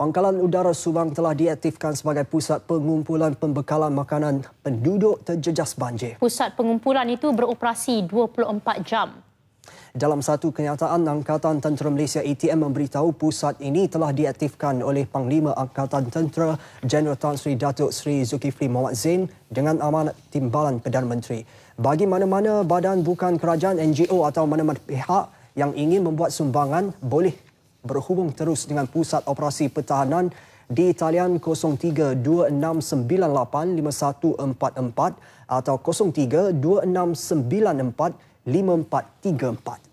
Pangkalan Udara Subang telah diaktifkan sebagai pusat pengumpulan pembekalan makanan penduduk terjejas banjir. Pusat pengumpulan itu beroperasi 24 jam. Dalam satu kenyataan, Angkatan Tentera Malaysia ATM memberitahu pusat ini telah diaktifkan oleh Panglima Angkatan Tentera General Tan Sri Datuk Sri Zulkifli Mohd Zain dengan amanat timbalan Perdana Menteri. Bagi mana-mana badan bukan kerajaan, NGO atau mana-mana pihak yang ingin membuat sumbangan boleh berhubung terus dengan Pusat Operasi Pertahanan di talian 0326985144 atau 0326945434.